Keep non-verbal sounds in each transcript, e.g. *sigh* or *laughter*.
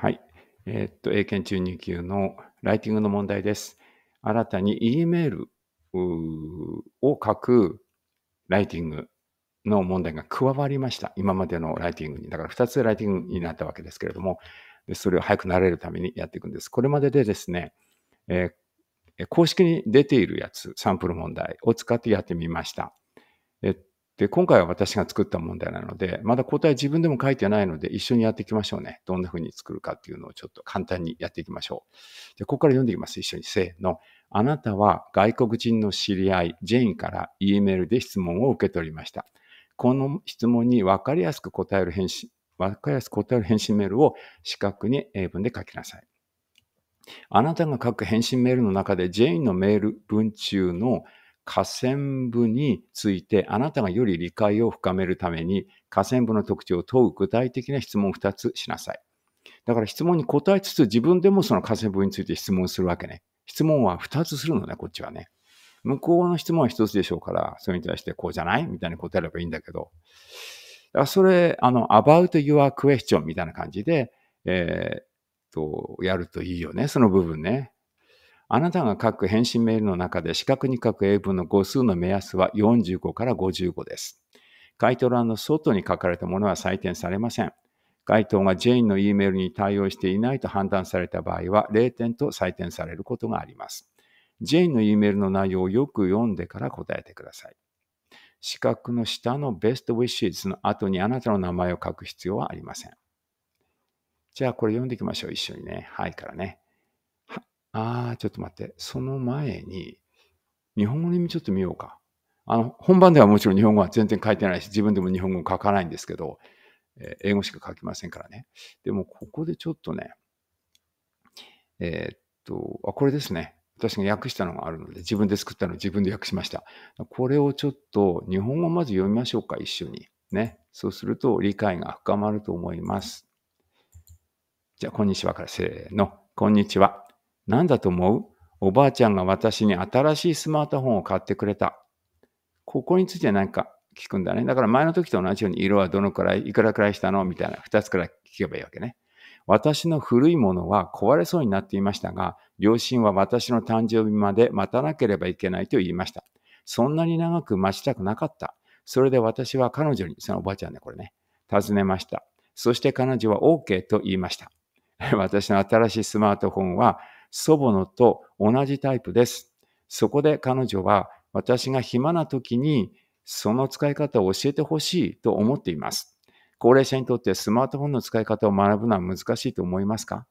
はい。えー、っと、英検中2級のライティングの問題です。新たに E メールを書くライティングの問題が加わりました。今までのライティングに。だから2つライティングになったわけですけれども、それを早くなれるためにやっていくんです。これまででですね、えー、公式に出ているやつ、サンプル問題を使ってやってみました。で、今回は私が作った問題なので、まだ答え自分でも書いてないので、一緒にやっていきましょうね。どんな風に作るかっていうのをちょっと簡単にやっていきましょう。で、ここから読んでいきます。一緒に。せーの。あなたは外国人の知り合い、ジェインから E メールで質問を受け取りました。この質問に分かりやすく答える返信、分かりやすく答える返信メールを四角に英文で書きなさい。あなたが書く返信メールの中で、ジェインのメール文中の河川部についてあなたがより理解を深めるために河川部の特徴を問う具体的な質問を2つしなさい。だから質問に答えつつ自分でもその河川部について質問するわけね。質問は2つするのね、こっちはね。向こうの質問は1つでしょうから、それに対してこうじゃないみたいに答えればいいんだけど。それ、あの、about your question みたいな感じで、えー、っと、やるといいよね、その部分ね。あなたが書く返信メールの中で四角に書く英文の語数の目安は45から55です。回答欄の外に書かれたものは採点されません。該当がジェインの E メールに対応していないと判断された場合は0点と採点されることがあります。ジェインの E メールの内容をよく読んでから答えてください。四角の下の Best Wishes の後にあなたの名前を書く必要はありません。じゃあこれ読んでいきましょう。一緒にね。はいからね。ああ、ちょっと待って。その前に、日本語にちょっと見ようか。あの、本番ではもちろん日本語は全然書いてないし、自分でも日本語書かないんですけど、えー、英語しか書きませんからね。でも、ここでちょっとね、えー、っと、あ、これですね。私が訳したのがあるので、自分で作ったのを自分で訳しました。これをちょっと、日本語まず読みましょうか、一緒に。ね。そうすると、理解が深まると思います。じゃあ、こんにちはから、せーの。こんにちは。何だと思うおばあちゃんが私に新しいスマートフォンを買ってくれた。ここについて何か聞くんだね。だから前の時と同じように色はどのくらい、いくらくらいしたのみたいな2つくらい聞けばいいわけね。私の古いものは壊れそうになっていましたが、両親は私の誕生日まで待たなければいけないと言いました。そんなに長く待ちたくなかった。それで私は彼女に、そのおばあちゃんね、これね、尋ねました。そして彼女は OK と言いました。*laughs* 私の新しいスマートフォンは祖母のと同じタイプです。そこで彼女は私が暇な時にその使い方を教えてほしいと思っています。高齢者にとってスマートフォンの使い方を学ぶのは難しいと思いますか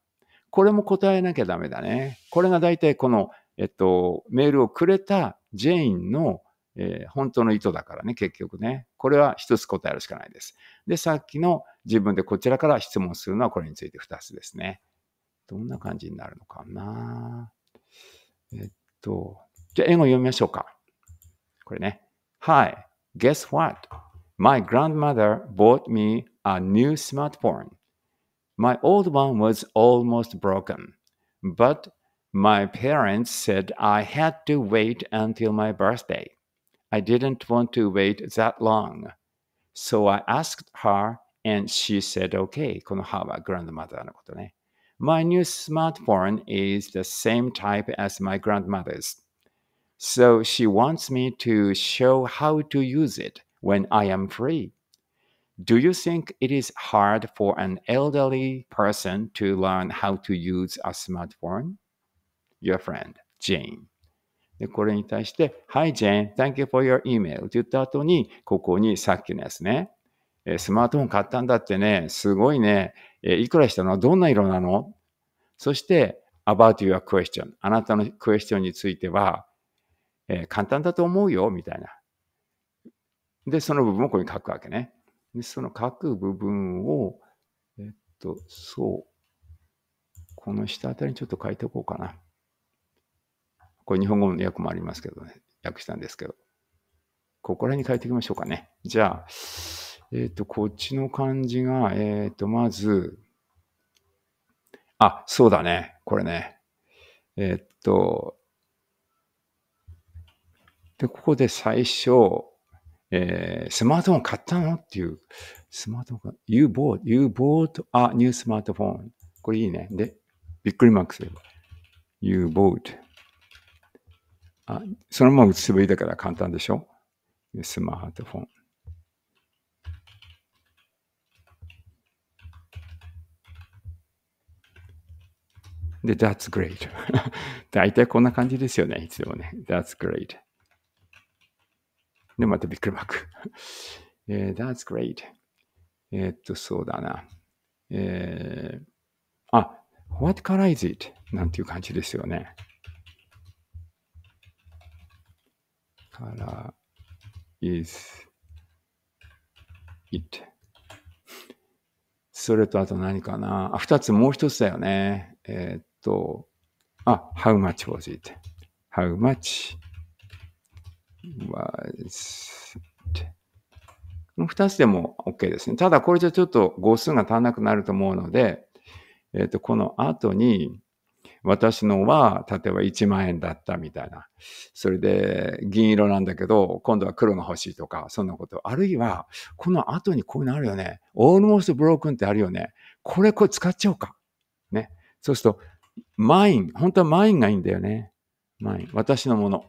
これも答えなきゃダメだね。これが大体この、えっと、メールをくれたジェインの、えー、本当の意図だからね、結局ね。これは一つ答えるしかないです。で、さっきの自分でこちらから質問するのはこれについて二つですね。どんな感じになるのかな。えっと、じゃあ英語読みましょうか。これね。Hi, guess what? My grandmother bought me a new smartphone. My old one was almost broken, but my parents said I had to wait until my birthday. I didn't want to wait that long. So I asked her and she said okay. この grandmother のことね。my new smartphone is the same type as my grandmother's. So she wants me to show how to use it when I am free. Do you think it is hard for an elderly person to learn how to use a smartphone? Your friend, Jane. で、これに対して、Hi Jane, thank you for your email って言った後に、ここにさっきのやつね。えスマートフォン買ったんだってね、すごいね、えいくらしたのどんな色なのそして、about your question。あなたのクエスチョンについては、えー、簡単だと思うよ、みたいな。で、その部分をここに書くわけね。で、その書く部分を、えっと、そう。この下あたりにちょっと書いておこうかな。これ日本語の訳もありますけどね。訳したんですけど。ここら辺に書いていきましょうかね。じゃあ、えっ、ー、と、こっちの漢字が、えっ、ー、と、まず、あ、そうだね。これね。えっ、と、で、ここで最初、えー、スマートフォン買ったのっていう、スマートフォン、You bought, you bought a new smartphone. これいいね。で、びっくりマークす You bought. あそのまま写せばいいだから簡単でしょスマートフォン。で、that's great. *laughs* 大体こんな感じですよね、いつでもね。that's great. で、またびっくりマーク。えー、that's great. えっと、そうだな。えー、あ、what color is it? なんていう感じですよね。color is it. それとあと何かな。あ、二つもう一つだよね。えー、と、あ、how much was it? How much was it? このつでも OK ですね。ただこれじゃちょっと語数が足らなくなると思うので、えっ、ー、と、この後に、私のは、例えば1万円だったみたいな。それで、銀色なんだけど、今度は黒が欲しいとか、そんなこと。あるいは、この後にこういうのあるよね。almost broken ってあるよね。これ、これ使っちゃおうか。ね。そうすると、マイン、本当はマインがいいんだよね。マイン、私のもの。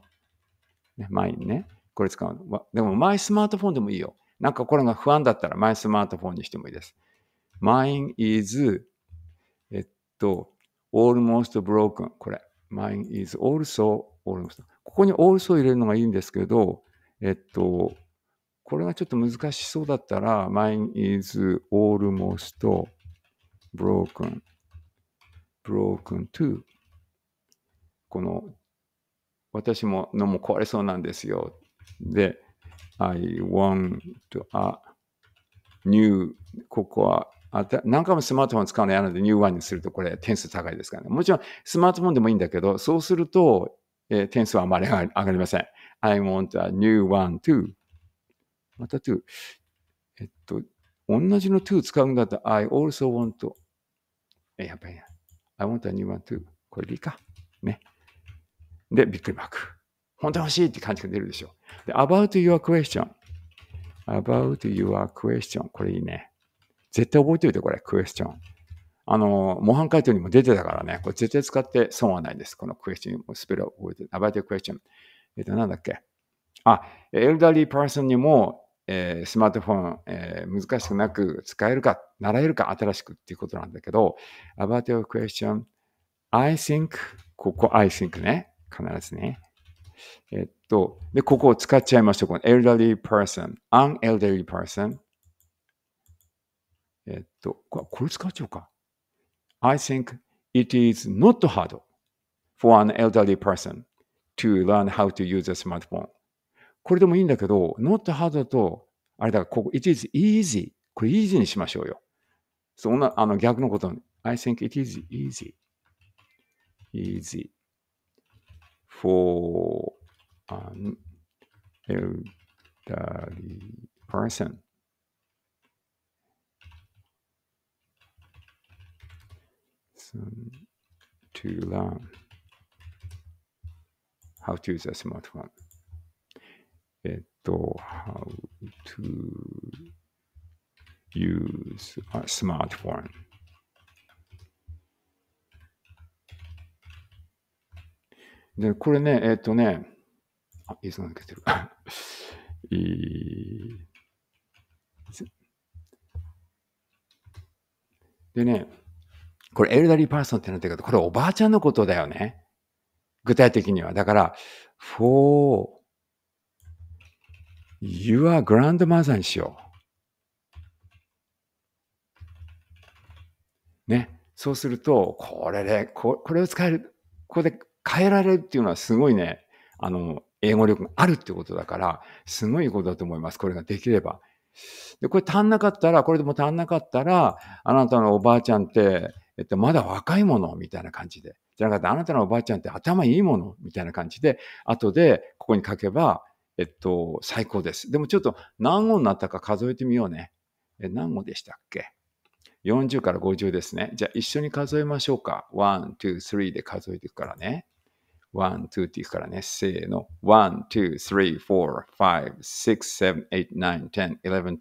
ね、マインね。これ使うの。でも、マイスマートフォンでもいいよ。なんかこれが不安だったら、マイスマートフォンにしてもいいです。Mine is, えっと、almost broken。これ。マイン is also almost. ここに also 入れるのがいいんですけど、えっと、これがちょっと難しそうだったら、Mine is almost broken broken t o この私ものも壊れそうなんですよで I want a new ここはあた何回もスマートフォン使うの嫌なのでニューワンにするとこれ点数高いですからね。もちろんスマートフォンでもいいんだけど、そうすると、えー、点数はあまり上がりません。I want a new one too. また to. えっと、同じの to 使うんだったら I also want え、やっぱり I want a new one too. これでいいか。ね。で、びっくりマーク。本当に欲しいって感じが出るでしょ。う。で、about your question. about your question. これいいね。絶対覚えておいて、これ、question。あの、模範解答にも出てたからね、これ絶対使って損はないです。このクエスチョン、スペルを覚えて、your question. えっと、なんだっけ。あ、エルダリー r s o n にもえー、スマートフォン、えー、難しくなく使えるか、習えるか、新しくっていうことなんだけど、about your question, I think, ここ I think ね、必ずね。えっと、で、ここを使っちゃいましょう。この elderly person, u n elderly person. えっと、これ使っちゃおうか。I think it is not hard for an elderly person to learn how to use a smartphone. これでもいいんだけど、not hard だと、あれだ、ここ、it is easy。これ easy にしましょうよ。そんな、あの、逆のことに。I think it is easy. Easy. For an elderly person. to learn how to use a smartphone. えっと、how to use a smartphone で、これね、えっとね、あ、いつも抜けてる。*laughs* いー、でね、これエルダリーパーソンってなってるけど、これおばあちゃんのことだよね。具体的には。だから、for your grandmother にしよう。ね。そうすると、これで、ここれを使える、ここで変えられるっていうのはすごいね、あの、英語力があるってことだから、すごいことだと思います。これができれば。で、これ足んなかったら、これでも足んなかったら、あなたのおばあちゃんって、えっと、まだ若いものみたいな感じで。じゃなかったあなたのおばあちゃんって頭いいものみたいな感じで、後でここに書けば、えっと、最高です。でもちょっと何語になったか数えてみようね。え何語でしたっけ ?40 から50ですね。じゃあ一緒に数えましょうか。1、2、3で数えていくからね。1、2っていくからね。せーの。1、2、3、4、5、6、7、8、9、10、11、12、13、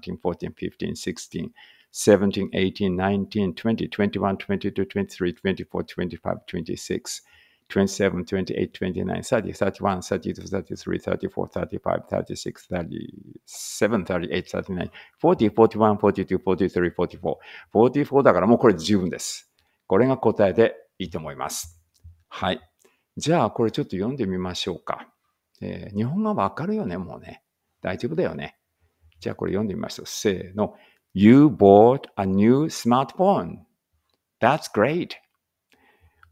14、15、16、17, 18, 19, 20, 21, 22, 23, 24, 25, 26. 27, 28, 29, 30, 31, 32, 33, 34, 35, 36, 37, 38, 39, 40, 41, 42, 43, 44。44だからもうこれ十分です。これが答えでいいと思います。はい。じゃあこれちょっと読んでみましょうか。えー、日本語わかるよね、もうね。大丈夫だよね。じゃあこれ読んでみましょう。せーの。You bought a new smartphone. That's great.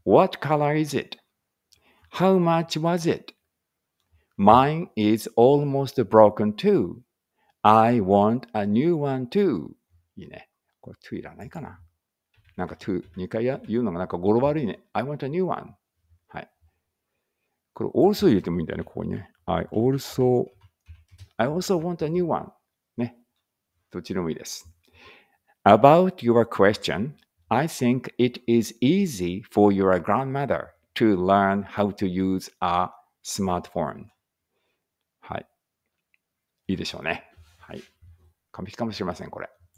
What color is it? How much was it? Mine is almost broken too. I want a new one too. いいね。これ to いらないかな。なんか to、2回や言うのがなんか語呂悪いね。I want a new one. はい。これ also 入れてもいいんだよね、ここにね。I also, I also want a new one. ね。どっちでもいいです。About your question, I think it is easy for your grandmother to learn how to use a smartphone. はい。いいでしょうね。はい。完璧かもしれません、これ。